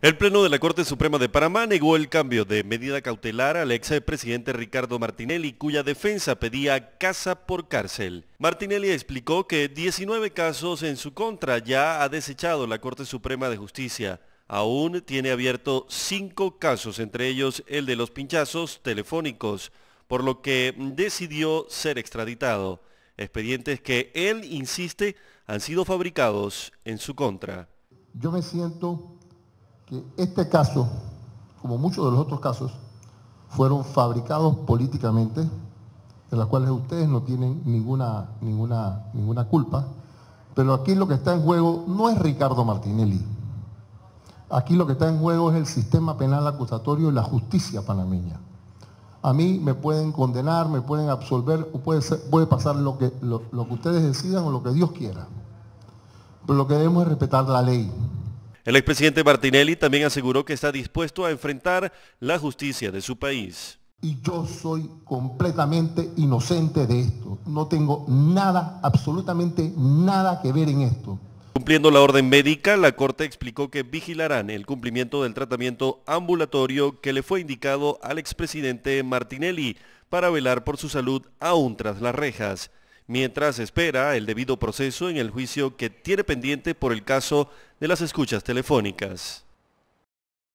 El Pleno de la Corte Suprema de Panamá negó el cambio de medida cautelar al presidente Ricardo Martinelli, cuya defensa pedía casa por cárcel. Martinelli explicó que 19 casos en su contra ya ha desechado la Corte Suprema de Justicia. Aún tiene abierto 5 casos, entre ellos el de los pinchazos telefónicos, por lo que decidió ser extraditado. Expedientes que él insiste han sido fabricados en su contra. Yo me siento que este caso, como muchos de los otros casos, fueron fabricados políticamente, de las cuales ustedes no tienen ninguna, ninguna, ninguna culpa, pero aquí lo que está en juego no es Ricardo Martinelli. Aquí lo que está en juego es el sistema penal acusatorio y la justicia panameña. A mí me pueden condenar, me pueden absolver, puede, puede pasar lo que, lo, lo que ustedes decidan o lo que Dios quiera. Pero lo que debemos es respetar la ley. El expresidente Martinelli también aseguró que está dispuesto a enfrentar la justicia de su país. Y yo soy completamente inocente de esto. No tengo nada, absolutamente nada que ver en esto. Cumpliendo la orden médica, la Corte explicó que vigilarán el cumplimiento del tratamiento ambulatorio que le fue indicado al expresidente Martinelli para velar por su salud aún tras las rejas mientras espera el debido proceso en el juicio que tiene pendiente por el caso de las escuchas telefónicas.